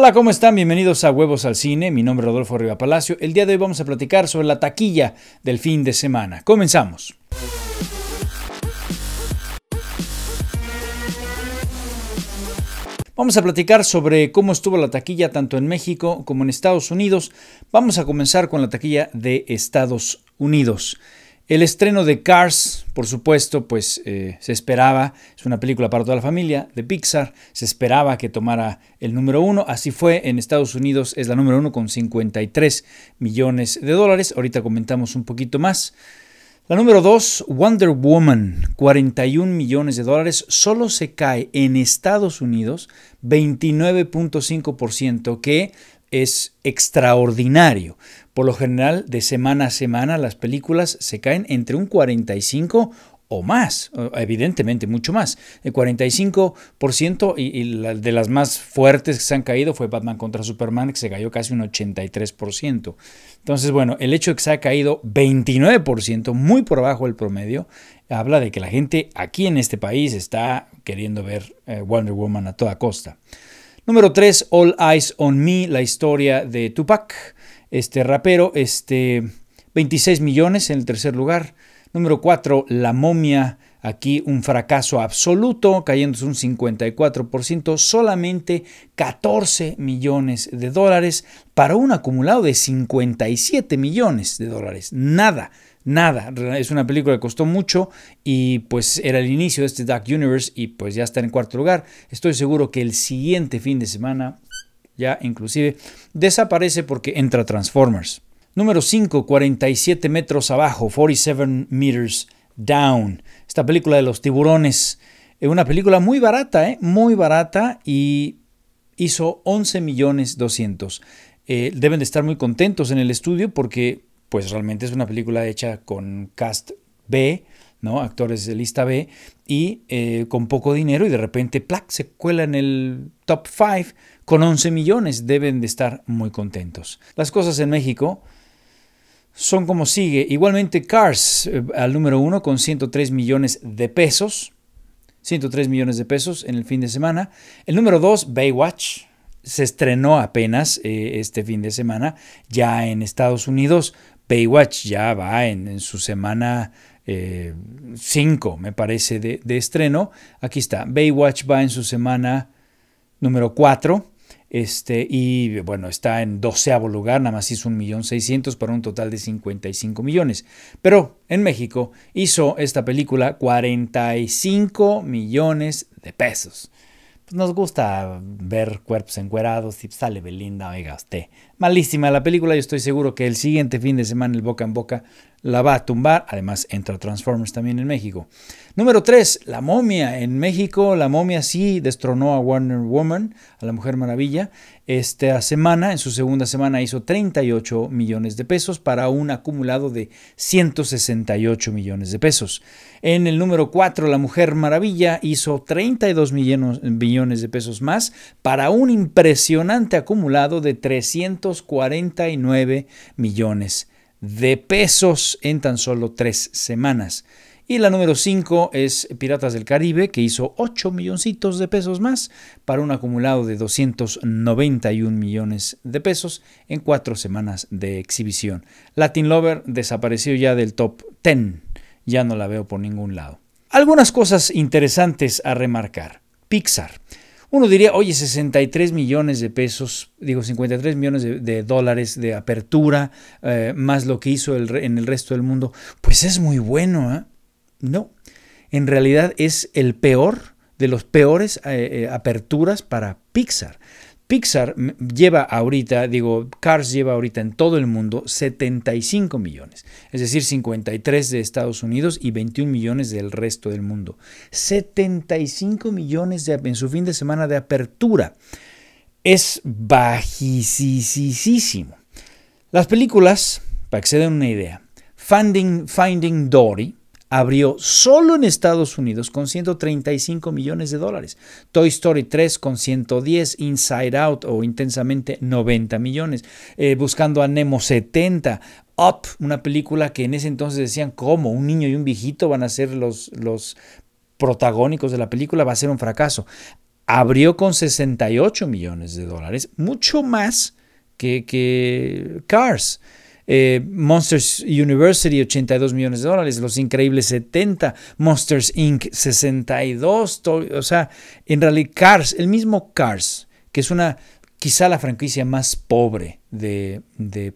Hola, ¿cómo están? Bienvenidos a Huevos al Cine. Mi nombre es Rodolfo Riva Palacio. El día de hoy vamos a platicar sobre la taquilla del fin de semana. Comenzamos. Vamos a platicar sobre cómo estuvo la taquilla tanto en México como en Estados Unidos. Vamos a comenzar con la taquilla de Estados Unidos. El estreno de Cars, por supuesto, pues eh, se esperaba, es una película para toda la familia de Pixar, se esperaba que tomara el número uno, así fue en Estados Unidos, es la número uno con 53 millones de dólares, ahorita comentamos un poquito más. La número dos, Wonder Woman, 41 millones de dólares, solo se cae en Estados Unidos 29.5%, que es extraordinario. Por lo general, de semana a semana las películas se caen entre un 45 o más, evidentemente mucho más. El 45% y, de las más fuertes que se han caído fue Batman contra Superman, que se cayó casi un 83%. Entonces, bueno, el hecho de que se ha caído 29%, muy por abajo del promedio, habla de que la gente aquí en este país está queriendo ver eh, Wonder Woman a toda costa. Número 3, All Eyes on Me, la historia de Tupac, este rapero, este 26 millones en el tercer lugar. Número 4, La momia, aquí un fracaso absoluto, cayéndose un 54%, solamente 14 millones de dólares para un acumulado de 57 millones de dólares. Nada, nada. Es una película que costó mucho y pues era el inicio de este Dark Universe y pues ya está en cuarto lugar. Estoy seguro que el siguiente fin de semana ya inclusive desaparece porque entra Transformers. Número 5, 47 metros abajo, 47 meters down. Esta película de los tiburones. Es eh, una película muy barata, eh, muy barata y hizo 11 millones 200. Eh, deben de estar muy contentos en el estudio porque pues realmente es una película hecha con cast B, ¿no? Actores de lista B y eh, con poco dinero y de repente plac se cuela en el top 5 con 11 millones, deben de estar muy contentos. Las cosas en México son como sigue. Igualmente Cars eh, al número 1 con 103 millones de pesos. 103 millones de pesos en el fin de semana. El número 2, Baywatch. Se estrenó apenas eh, este fin de semana ya en Estados Unidos. Baywatch ya va en, su semana 5, eh, me parece, de, estreno. Aquí está, Baywatch va en su semana número 4. Este, y bueno, está en doceavo lugar, nada más hizo un para un total de 55 millones. Pero en México hizo esta película 45 millones de pesos. Pues nos gusta ver cuerpos encuerados y sale Belinda, oiga usted, malísima la película. Yo estoy seguro que el siguiente fin de semana el boca en boca la va a tumbar. Además, entra Transformers también en México. Número 3, La momia. En México, La momia sí destronó a Warner Woman, a la Mujer Maravilla. Esta semana, en su segunda semana, hizo 38 millones de pesos para un acumulado de 168 millones de pesos. En el número 4, La Mujer Maravilla hizo 32 millones de pesos más para un impresionante acumulado de 300 249 millones de pesos en tan solo tres semanas. Y la número 5 es Piratas del Caribe, que hizo 8 milloncitos de pesos más para un acumulado de 291 millones de pesos en cuatro semanas de exhibición. Latin Lover desapareció ya del top 10, ya no la veo por ningún lado. Algunas cosas interesantes a remarcar. Pixar. Uno diría, oye, 63 millones de pesos, digo 53 millones de, dólares de apertura, eh, más lo que hizo en el resto del mundo, pues es muy bueno, ¿ah? No, en realidad es el peor de los peores eh, eh, aperturas para Pixar. Pixar lleva ahorita, digo, Cars lleva ahorita en todo el mundo 75 millones, es decir, 53 de Estados Unidos y 21 millones del resto del mundo. 75 millones en su fin de semana de apertura. Es bajísimo. Las películas, para que se den una idea, Finding, Finding Dory, abrió solo en Estados Unidos con 135 millones de dólares. Toy Story 3 con 110, Inside Out o intensamente 90 millones, eh, Buscando a Nemo 70, Up, una película que en ese entonces decían, ¿cómo? Un niño y un viejito van a ser los, los protagónicos de la película, va a ser un fracaso. Abrió con 68 millones de dólares, mucho más que, que Cars. Eh, Monsters University 82 millones de dólares, Los Increíbles 70, Monsters Inc. 62, o sea, en realidad Cars, el mismo Cars, que es una quizá la franquicia más pobre de,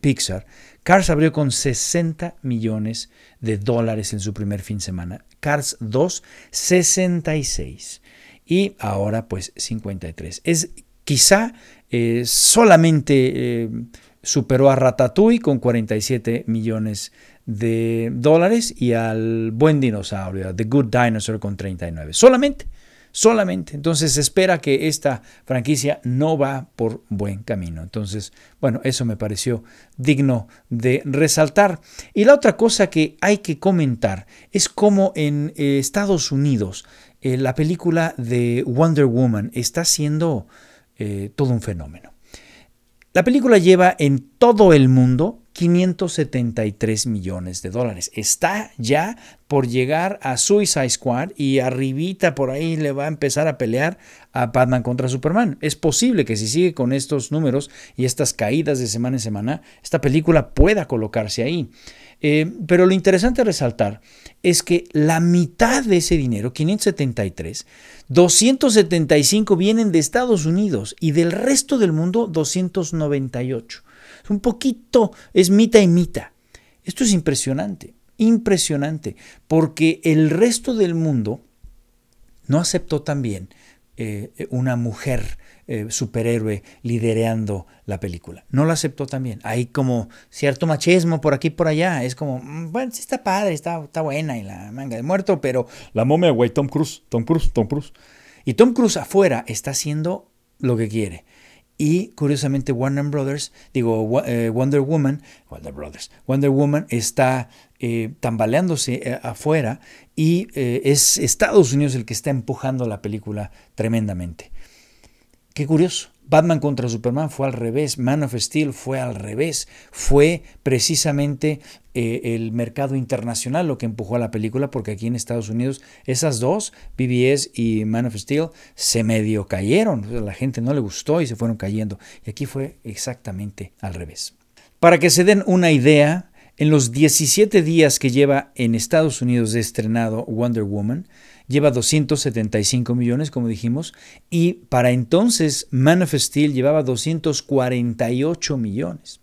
Pixar, Cars abrió con 60 millones de dólares en su primer fin de semana, Cars 2 66 y ahora pues 53. Es quizá eh, solamente eh, superó a Ratatouille con 47 millones de dólares y al Buen Dinosaurio, The Good Dinosaur con 39. Solamente, solamente. Entonces se espera que esta franquicia no va por buen camino. Entonces, bueno, eso me pareció digno de resaltar. Y la otra cosa que hay que comentar es cómo en eh, Estados Unidos eh, la película de Wonder Woman está siendo eh, todo un fenómeno. La película lleva en todo el mundo 573 millones de dólares. Está ya por llegar a Suicide Squad y arribita por ahí le va a empezar a pelear a Batman contra Superman. Es posible que si sigue con estos números y estas caídas de semana en semana, esta película pueda colocarse ahí. Eh, pero lo interesante resaltar es que la mitad de ese dinero, 573, 275 vienen de Estados Unidos y del resto del mundo 298 un poquito, es mita y mita. Esto es impresionante, impresionante, porque el resto del mundo no aceptó también eh, una mujer eh, superhéroe lidereando la película. No la aceptó también. Hay como cierto machismo por aquí y por allá. Es como, mm, bueno, sí está padre, está, está buena y la manga de muerto, pero la momia, güey, Tom Cruise, Tom Cruise, Tom Cruise. Y Tom Cruise afuera está haciendo lo que quiere. Y curiosamente Warner Brothers, digo eh, Wonder Woman, Wonder Brothers, Wonder Woman está eh, tambaleándose eh, afuera y es Estados Unidos el que está empujando la película tremendamente. Qué curioso. Batman contra Superman fue al revés, Man of Steel fue al revés, fue precisamente eh, el mercado internacional lo que empujó a la película, porque aquí en Estados Unidos esas dos, BBS y Man of Steel, se medio cayeron, la gente no le gustó y se fueron cayendo. Y aquí fue exactamente al revés. Para que se den una idea, en los 17 días que lleva en Estados Unidos de estrenado Wonder Woman, lleva 275 millones, como dijimos, y para entonces Man of Steel llevaba 248 millones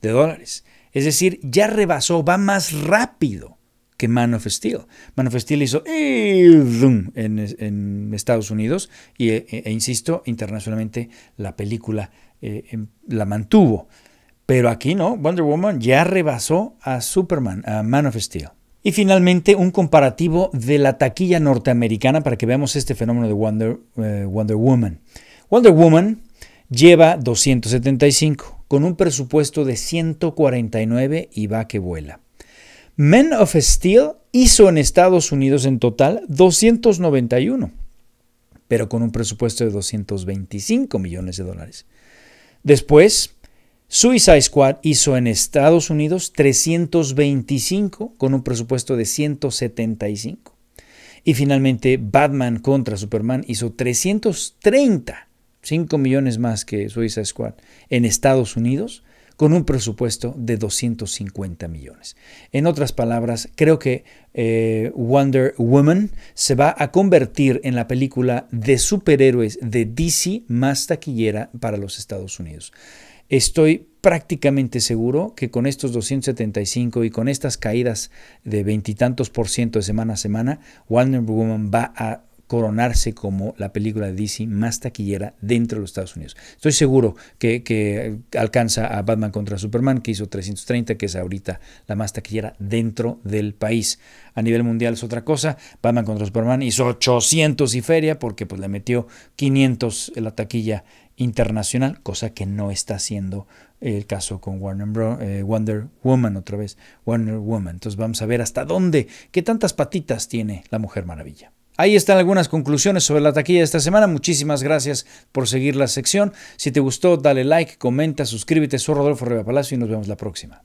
de dólares. Es decir, ya rebasó, va más rápido que Man of Steel. Man of Steel hizo eh, en, en Estados Unidos y, eh, e, e, insisto, internacionalmente la película eh, em, la mantuvo. Pero aquí no, Wonder Woman ya rebasó a Superman, a Man of Steel. Y finalmente un comparativo de la taquilla norteamericana para que veamos este fenómeno de Wonder, eh, Woman. Wonder Woman lleva 275 con un presupuesto de 149 y va que vuela. Man of Steel hizo en Estados Unidos en total 291, pero con un presupuesto de 225 millones de dólares. Después, Suicide Squad hizo en Estados Unidos 325 con un presupuesto de 175. Y finalmente Batman contra Superman hizo 330, 5 millones más que Suicide Squad en Estados Unidos con un presupuesto de 250 millones. En otras palabras, creo que eh, Wonder Woman se va a convertir en la película de superhéroes de DC más taquillera para los Estados Unidos. Estoy prácticamente seguro que con estos 275 y con estas caídas de veintitantos por ciento de semana a semana, Wonder Woman va a coronarse como la película de DC más taquillera dentro de los Estados Unidos. Estoy seguro que, alcanza a Batman contra Superman, que hizo 330, que es ahorita la más taquillera dentro del país. A nivel mundial es otra cosa. Batman contra Superman hizo 800 y feria porque pues, le metió 500 en la taquilla internacional, cosa que no está siendo el caso con eh, Wonder Woman otra vez, Wonder Woman. Entonces vamos a ver hasta dónde, qué tantas patitas tiene la Mujer Maravilla. Ahí están algunas conclusiones sobre la taquilla de esta semana. Muchísimas gracias por seguir la sección. Si te gustó, dale like, comenta, suscríbete. Soy Rodolfo Rivera Palacio y nos vemos la próxima.